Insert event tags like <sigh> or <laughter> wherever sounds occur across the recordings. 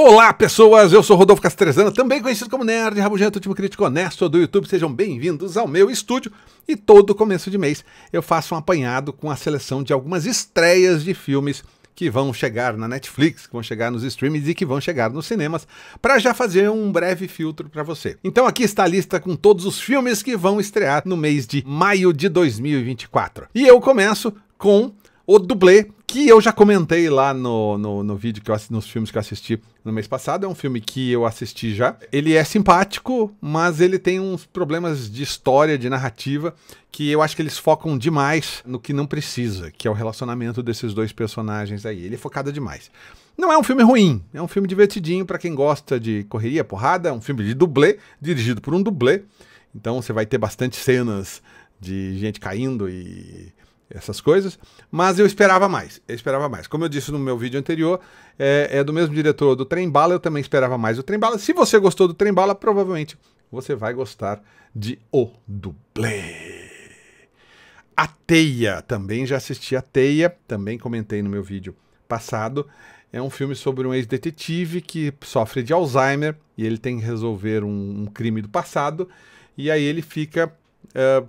Olá, pessoas! Eu sou Rodolfo Castrezana, também conhecido como Nerd, Rabugento, último crítico honesto do YouTube. Sejam bem-vindos ao meu estúdio. E todo começo de mês eu faço um apanhado com a seleção de algumas estreias de filmes que vão chegar na Netflix, que vão chegar nos streams e que vão chegar nos cinemas, para já fazer um breve filtro para você. Então aqui está a lista com todos os filmes que vão estrear no mês de maio de 2024. E eu começo com o dublê que eu já comentei lá no, no, no vídeo, que eu, nos filmes que eu assisti no mês passado. É um filme que eu assisti já. Ele é simpático, mas ele tem uns problemas de história, de narrativa, que eu acho que eles focam demais no que não precisa, que é o relacionamento desses dois personagens aí. Ele é focado demais. Não é um filme ruim, é um filme divertidinho para quem gosta de correria, porrada, é um filme de dublê, dirigido por um dublê. Então você vai ter bastante cenas de gente caindo e essas coisas, mas eu esperava mais, eu esperava mais. Como eu disse no meu vídeo anterior, é, é do mesmo diretor do Trem Bala, eu também esperava mais do Trem Bala. Se você gostou do Trem Bala, provavelmente você vai gostar de O Dublê. A Teia, também já assisti A Teia, também comentei no meu vídeo passado. É um filme sobre um ex-detetive que sofre de Alzheimer e ele tem que resolver um, um crime do passado. E aí ele fica uh,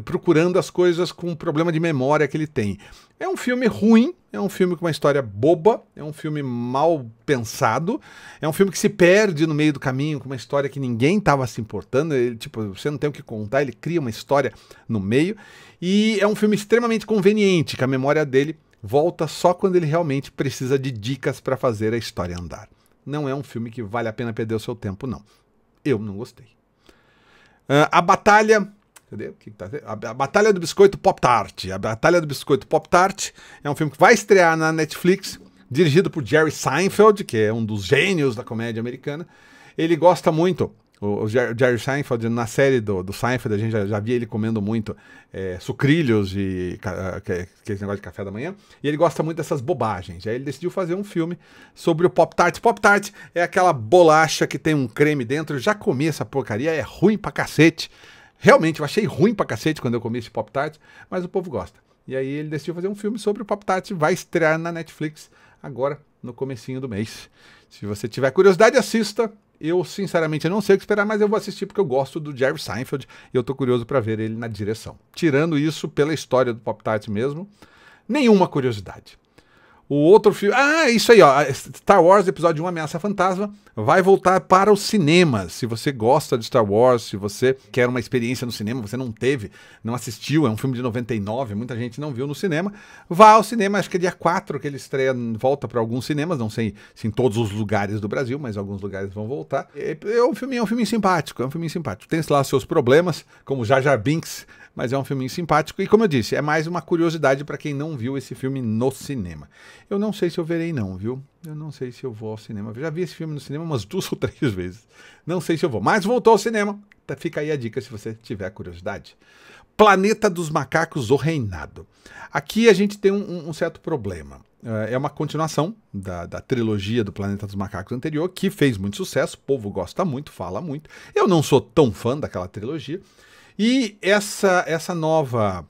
procurando as coisas com um problema de memória que ele tem. É um filme ruim, é um filme com uma história boba, é um filme mal pensado, é um filme que se perde no meio do caminho com uma história que ninguém estava se importando. Ele, tipo, você não tem o que contar, ele cria uma história no meio. E é um filme extremamente conveniente, que a memória dele volta só quando ele realmente precisa de dicas para fazer a história andar. Não é um filme que vale a pena perder o seu tempo, não. Eu não gostei. Uh, a Batalha Cadê? Tá a Batalha do Biscoito Pop Tart. A Batalha do Biscoito Pop Tart é um filme que vai estrear na Netflix, dirigido por Jerry Seinfeld, que é um dos gênios da comédia americana. Ele gosta muito o, Jerry Seinfeld, na série do, do Seinfeld, a gente já, já via ele comendo muito é, sucrilhos e aquele é negócio de café da manhã. E ele gosta muito dessas bobagens. Aí ele decidiu fazer um filme sobre o Pop Tart. Pop Tart é aquela bolacha que tem um creme dentro. Já comi essa porcaria, é ruim pra cacete. Realmente, eu achei ruim pra cacete quando eu comi esse Pop Tart, mas o povo gosta. E aí ele decidiu fazer um filme sobre o Pop Tart, vai estrear na Netflix agora, no comecinho do mês. Se você tiver curiosidade, assista. Eu, sinceramente, não sei o que esperar, mas eu vou assistir porque eu gosto do Jerry Seinfeld e eu tô curioso para ver ele na direção. Tirando isso, pela história do Pop Tart mesmo, nenhuma curiosidade. O outro filme. Ah, isso aí, ó. Star Wars Episódio 1 Ameaça Fantasma vai voltar para os cinemas. Se você gosta de Star Wars, se você quer uma experiência no cinema, você não teve, não assistiu, é um filme de 99, muita gente não viu no cinema, vá ao cinema, acho que é dia 4 que ele estreia, volta para alguns cinemas, não sei se em todos os lugares do Brasil, mas alguns lugares vão voltar. É, é um filme, é um filme simpático, é um filme simpático. Tem lá seus problemas, como Jar Jar Binks mas é um filminho simpático e como eu disse, é mais uma curiosidade para quem não viu esse filme no cinema. Eu não sei se eu verei não, viu? Eu não sei se eu vou ao cinema. Eu já vi esse filme no cinema umas <laughs> duas ou três vezes. Não sei se eu vou, mas voltou ao cinema. Tá, fica aí a dica se você tiver curiosidade. Planeta dos Macacos, o Reinado. Aqui a gente tem um, um certo problema. É, é uma continuação da, da, trilogia do Planeta dos Macacos anterior, que fez muito sucesso, o povo gosta muito, fala muito. Eu não sou tão fã daquela trilogia, e essa, essa nova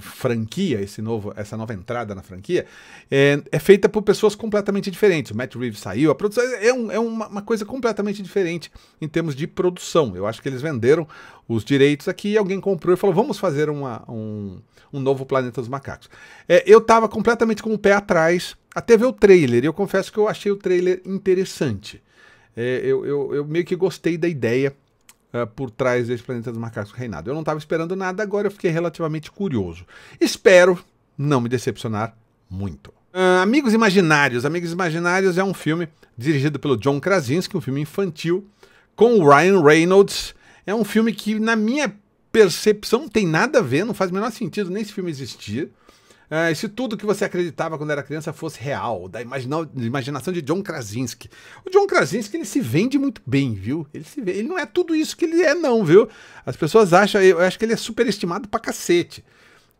franquia, esse novo, essa nova entrada na franquia, é, é, feita por pessoas completamente diferentes. O Matt Reeves saiu, a produção é, é, um, é uma, uma, coisa completamente diferente em termos de produção. Eu acho que eles venderam os direitos aqui e alguém comprou e falou: vamos fazer uma, um, um novo Planeta dos Macacos. É, eu estava completamente com o pé atrás até ver o trailer, e eu confesso que eu achei o trailer interessante. É, eu, eu, eu meio que gostei da ideia eh, por trás desse Planeta dos Macacos Reinado. Eu não estava esperando nada, agora eu fiquei relativamente curioso. Espero não me decepcionar muito. Uh, Amigos Imaginários. Amigos Imaginários é um filme dirigido pelo John Krasinski, um filme infantil, com o Ryan Reynolds. É um filme que, na minha percepção, não tem nada a ver, não faz o menor sentido nem esse filme existir. É, se tudo que você acreditava quando era criança fosse real, da imagina imaginação de John Krasinski. O John Krasinski, ele se vende muito bem, viu? Ele se vende, ele não é tudo isso que ele é não, viu? As pessoas acham, eu acho que ele é superestimado pra cacete.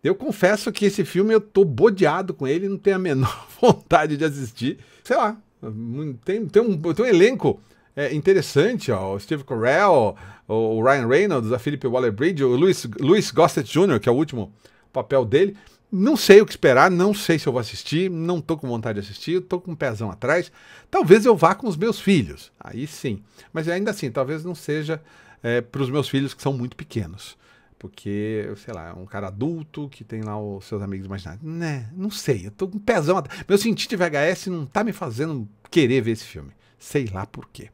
Eu confesso que esse filme eu tô bodeado com ele, não tenho a menor <laughs> vontade de assistir. Sei lá, hum, tem, tem, um, tem um elenco é, interessante, ó. O Steve Carell, o Ryan Reynolds, a Philip Waller-Bridge, o Louis, Louis Gossett Jr., que é o último papel dele. Não sei o que esperar, não sei se eu vou assistir, não tô com vontade de assistir, tô com um pezão atrás. Talvez eu vá com os meus filhos, aí sim. Mas ainda assim, talvez não seja é, para os meus filhos que são muito pequenos. Porque, sei lá, é um cara adulto que tem lá os seus amigos imaginários. Né, não sei, eu tô com um pezão atrás. Meu sentido VHS não tá me fazendo querer ver esse filme. Sei lá por quê.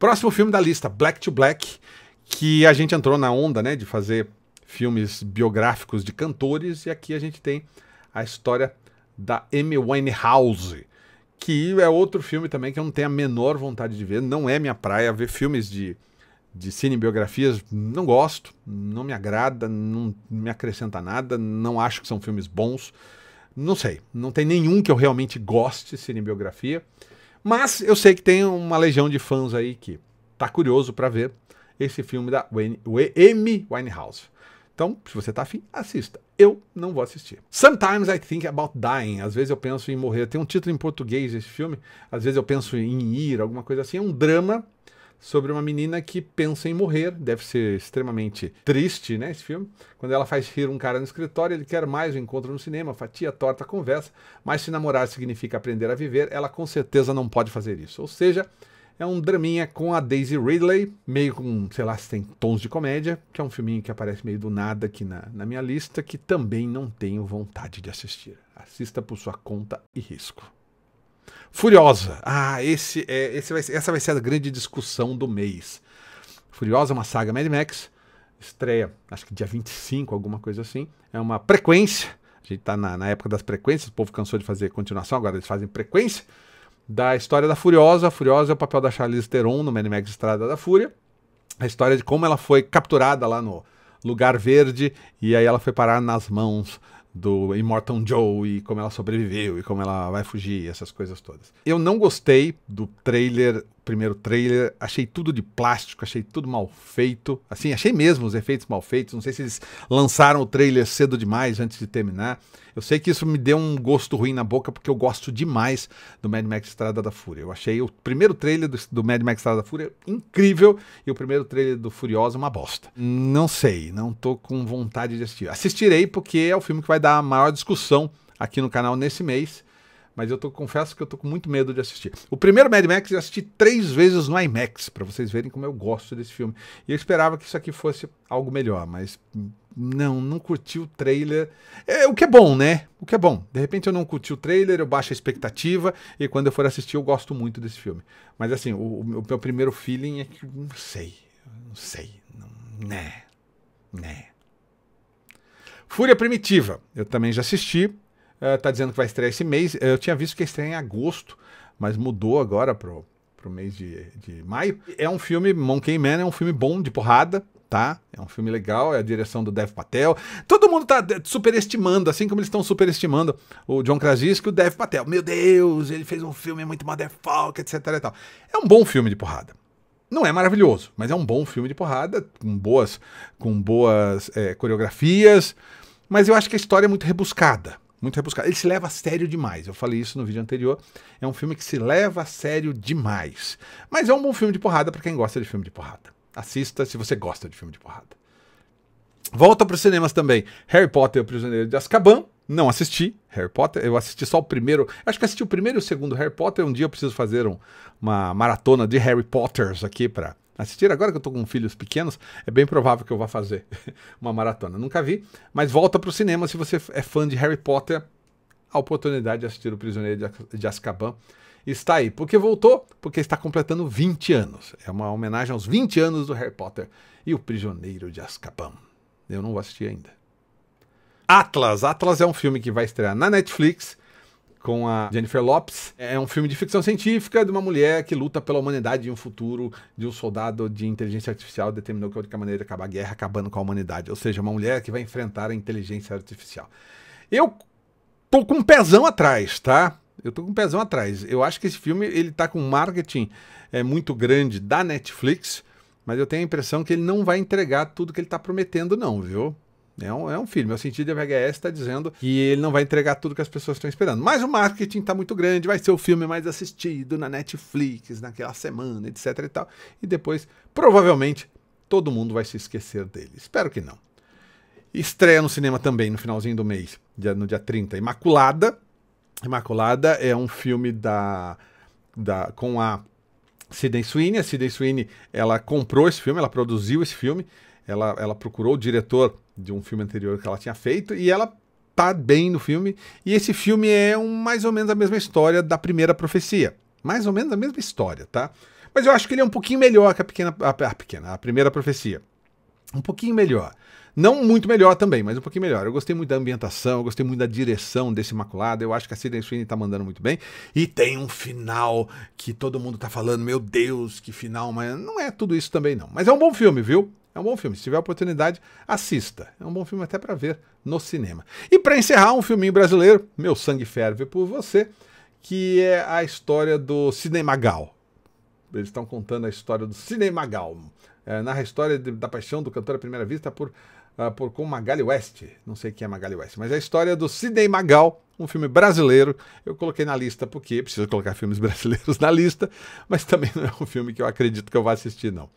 Próximo filme da lista, Black to Black, que a gente entrou na onda, né, de fazer filmes biográficos de cantores, e aqui a gente tem a história da Amy Winehouse, que é outro filme também que eu não tenho a menor vontade de ver, não é minha praia, ver filmes de, de cinebiografias não gosto, não me agrada, não me acrescenta nada, não acho que são filmes bons, não sei, não tem nenhum que eu realmente goste de cinebiografia, mas eu sei que tem uma legião de fãs aí que tá curioso para ver esse filme da M. Winehouse. Então, se você tá afim, assista. Eu não vou assistir. Sometimes I Think About Dying. Às vezes eu penso em morrer. Tem um título em português esse filme. Às vezes eu penso em ir, alguma coisa assim. É um drama sobre uma menina que pensa em morrer. Deve ser extremamente triste, né, esse filme. Quando ela faz rir um cara no escritório, ele quer mais um encontro no cinema, fatia, torta, conversa. Mas se namorar significa aprender a viver, ela com certeza não pode fazer isso. Ou seja, é um draminha com a Daisy Ridley, meio com, sei lá, se tem tons de comédia, que é um filminho que aparece meio do nada aqui na, na minha lista, que também não tenho vontade de assistir. Assista por sua conta e risco. Furiosa. Ah, esse é, esse vai, essa vai ser a grande discussão do mês. Furiosa é uma saga Mad Max, estreia acho que dia 25, alguma coisa assim. É uma frequência. A gente está na, na época das frequências, o povo cansou de fazer continuação, agora eles fazem frequência da história da Furiosa. A Furiosa é o papel da Charlize Theron no Mad Max Estrada da Fúria. A história de como ela foi capturada lá no Lugar Verde e aí ela foi parar nas mãos do Immortal Joe e como ela sobreviveu e como ela vai fugir, essas coisas todas. Eu não gostei do trailer primeiro trailer, achei tudo de plástico, achei tudo mal feito. Assim, achei mesmo os efeitos mal feitos. Não sei se eles lançaram o trailer cedo demais antes de terminar. Eu sei que isso me deu um gosto ruim na boca porque eu gosto demais do Mad Max Estrada da Fúria. Eu achei o primeiro trailer do, do Mad Max Estrada da Fúria incrível e o primeiro trailer do Furiosa uma bosta. Não sei, não tô com vontade de assistir. Assistirei porque é o filme que vai dar a maior discussão aqui no canal nesse mês mas eu tô, confesso que eu tô com muito medo de assistir. O primeiro Mad Max eu assisti três vezes no IMAX, para vocês verem como eu gosto desse filme. E eu esperava que isso aqui fosse algo melhor, mas não, não curti o trailer. É, o que é bom, né? O que é bom. De repente eu não curti o trailer, eu baixo a expectativa e quando eu for assistir eu gosto muito desse filme. Mas assim, o, o meu primeiro feeling é que não sei, não sei, não, né, né. Fúria Primitiva, eu também já assisti, ah, tá dizendo que vai estrear esse mês. Eu tinha visto que estreia em agosto, mas mudou agora pro, pro mês de, de maio. É um filme, Monkey Man é um filme bom de porrada, tá? É um filme legal, é a direção do Dev Patel. Todo mundo tá superestimando, assim como eles estão superestimando o John Krasinski e o Dev Patel. Meu Deus, ele fez um filme muito motherfucker, etc e tal. É um bom filme de porrada. Não é maravilhoso, mas é um bom filme de porrada, com boas, com boas é, coreografias. Mas eu acho que a história é muito rebuscada muito rebuscado. Ele se leva a sério demais. Eu falei isso no vídeo anterior. É um filme que se leva a sério demais. Mas é um bom filme de porrada para quem gosta de filme de porrada. Assista se você gosta de filme de porrada. Volta para os cinemas também. Harry Potter e o Prisioneiro de Azkaban. Não assisti Harry Potter, eu assisti só o primeiro. Acho que assisti o primeiro e o segundo Harry Potter. Um dia eu preciso fazer um, uma maratona de Harry Potters aqui para assistir. Agora que eu tô com filhos pequenos, é bem provável que eu vá fazer <laughs> uma maratona. Nunca vi, mas volta pro cinema se você é fã de Harry Potter. A oportunidade de assistir O Prisioneiro de Azkaban está aí. Porque voltou, porque está completando 20 anos. É uma homenagem aos 20 anos do Harry Potter e O Prisioneiro de Azkaban. Eu não vou assistir ainda. Atlas. Atlas é um filme que vai estrear na Netflix com a Jennifer Lopes. É um filme de ficção científica de uma mulher que luta pela humanidade e um futuro de um soldado de inteligência artificial determinou que a única maneira de acabar a guerra é acabando com a humanidade. Ou seja, uma mulher que vai enfrentar a inteligência artificial. Eu tô com um pezão atrás, tá? Eu tô com um pezão atrás. Eu acho que esse filme ele tá com um marketing é, muito grande da Netflix, mas eu tenho a impressão que ele não vai entregar tudo que ele tá prometendo não, viu? É um, é um filme. O sentido de VHS está dizendo que ele não vai entregar tudo que as pessoas estão esperando. Mas o marketing está muito grande, vai ser o filme mais assistido na Netflix naquela semana, etc e tal. E depois, provavelmente, todo mundo vai se esquecer dele. Espero que não. Estreia no cinema também no finalzinho do mês, no dia 30. Imaculada. Imaculada é um filme da, da com a Sidney Sweeney. A Sidney Sweeney, ela comprou esse filme, ela produziu esse filme. Ela, ela procurou o diretor de um filme anterior que ela tinha feito e ela tá bem no filme. E esse filme é um, mais ou menos a mesma história da primeira profecia. Mais ou menos a mesma história, tá? Mas eu acho que ele é um pouquinho melhor que a pequena. A, a pequena, a primeira profecia. Um pouquinho melhor. Não muito melhor também, mas um pouquinho melhor. Eu gostei muito da ambientação, eu gostei muito da direção desse Imaculado. Eu acho que a Sidney Sweeney tá mandando muito bem. E tem um final que todo mundo tá falando, meu Deus, que final, mas não é tudo isso também não. Mas é um bom filme, viu? É um bom filme. Se tiver oportunidade, assista. É um bom filme até para ver no cinema. E para encerrar, um filminho brasileiro, Meu Sangue Ferve por Você, que é a história do Cinemagal. Eles estão contando a história do Cinemagal. É, narra a história de, da paixão do cantor à primeira vista por, uh, por com Magali West. Não sei quem é Magali West, mas é a história do Sidney Magal, um filme brasileiro. Eu coloquei na lista porque preciso colocar filmes <laughs> brasileiros na lista, mas também não é um filme que eu acredito que eu vá assistir, não.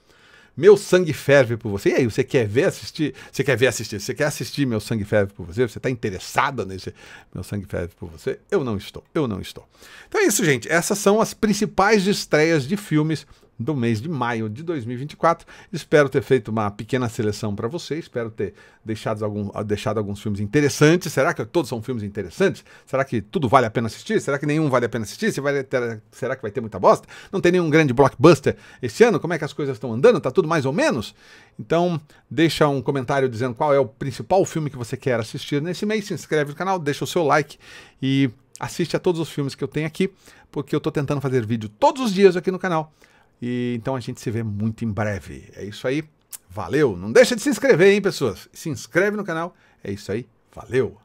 Meu sangue ferve por você. E aí, você quer ver assistir? Você quer ver assistir? Você quer assistir Meu sangue ferve por você? Você está interessada nesse Meu sangue ferve por você? Eu não estou. Eu não estou. Então é isso, gente. Essas são as principais estreias de filmes do mês de maio de 2024. Espero ter feito uma pequena seleção para vocês, espero ter deixado, algum, ah, deixado alguns filmes interessantes. Será que todos são filmes interessantes? Será que tudo vale a pena assistir? Será que nenhum vale a pena assistir? Se vai ter, será que vai ter muita bosta? Não tem nenhum grande blockbuster esse ano? Como é que as coisas estão andando? Tá tudo mais ou menos? Então, deixa um comentário dizendo qual é o principal filme que você quer assistir nesse mês. Se inscreve no canal, deixa o seu like e assiste a todos os filmes que eu tenho aqui, porque eu estou tentando fazer vídeo todos os dias aqui no canal e então a gente se vê muito em breve. É isso aí. Valeu. Não deixa de se inscrever, hein, pessoas? Se inscreve no canal. É isso aí. Valeu.